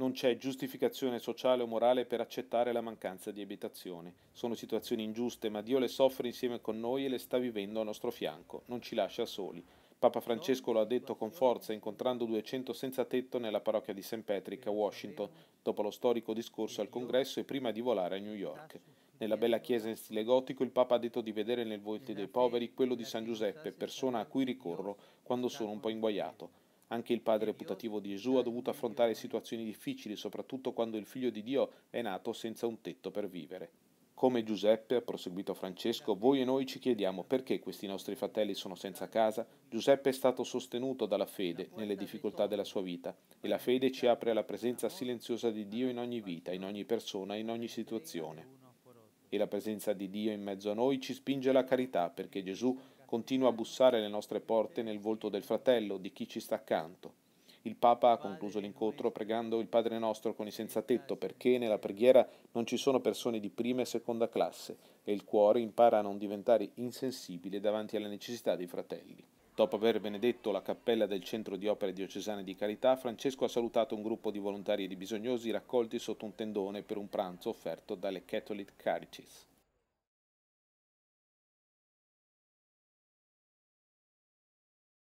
Non c'è giustificazione sociale o morale per accettare la mancanza di abitazione. Sono situazioni ingiuste, ma Dio le soffre insieme con noi e le sta vivendo a nostro fianco, non ci lascia soli. Papa Francesco lo ha detto con forza incontrando 200 senza tetto nella parrocchia di St. Patrick a Washington, dopo lo storico discorso al congresso e prima di volare a New York. Nella bella chiesa in stile gotico il Papa ha detto di vedere nel volto dei poveri quello di San Giuseppe, persona a cui ricorro quando sono un po' inguaiato. Anche il padre putativo di Gesù ha dovuto affrontare situazioni difficili, soprattutto quando il figlio di Dio è nato senza un tetto per vivere. Come Giuseppe, ha proseguito Francesco, voi e noi ci chiediamo perché questi nostri fratelli sono senza casa. Giuseppe è stato sostenuto dalla fede nelle difficoltà della sua vita e la fede ci apre alla presenza silenziosa di Dio in ogni vita, in ogni persona, in ogni situazione. E la presenza di Dio in mezzo a noi ci spinge alla carità perché Gesù continua a bussare alle nostre porte nel volto del fratello, di chi ci sta accanto. Il Papa ha concluso l'incontro pregando il Padre nostro con i senza tetto perché nella preghiera non ci sono persone di prima e seconda classe e il cuore impara a non diventare insensibile davanti alle necessità dei fratelli. Dopo aver benedetto la cappella del Centro di Opere Diocesane di Carità, Francesco ha salutato un gruppo di volontari e di bisognosi raccolti sotto un tendone per un pranzo offerto dalle Catholic Carities.